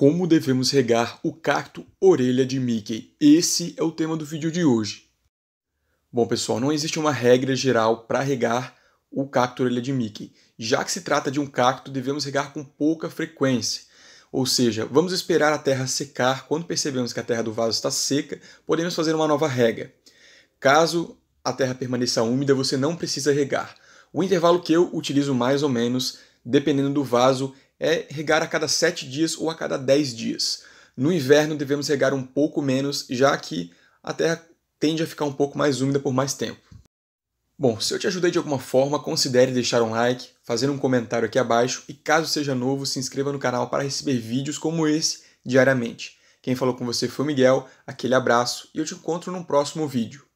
Como devemos regar o cacto orelha de Mickey? Esse é o tema do vídeo de hoje. Bom, pessoal, não existe uma regra geral para regar o cacto orelha de Mickey. Já que se trata de um cacto, devemos regar com pouca frequência. Ou seja, vamos esperar a terra secar. Quando percebemos que a terra do vaso está seca, podemos fazer uma nova rega. Caso a terra permaneça úmida, você não precisa regar. O intervalo que eu utilizo mais ou menos, dependendo do vaso, é regar a cada 7 dias ou a cada 10 dias. No inverno devemos regar um pouco menos, já que a terra tende a ficar um pouco mais úmida por mais tempo. Bom, se eu te ajudei de alguma forma, considere deixar um like, fazer um comentário aqui abaixo e caso seja novo, se inscreva no canal para receber vídeos como esse diariamente. Quem falou com você foi o Miguel, aquele abraço e eu te encontro num próximo vídeo.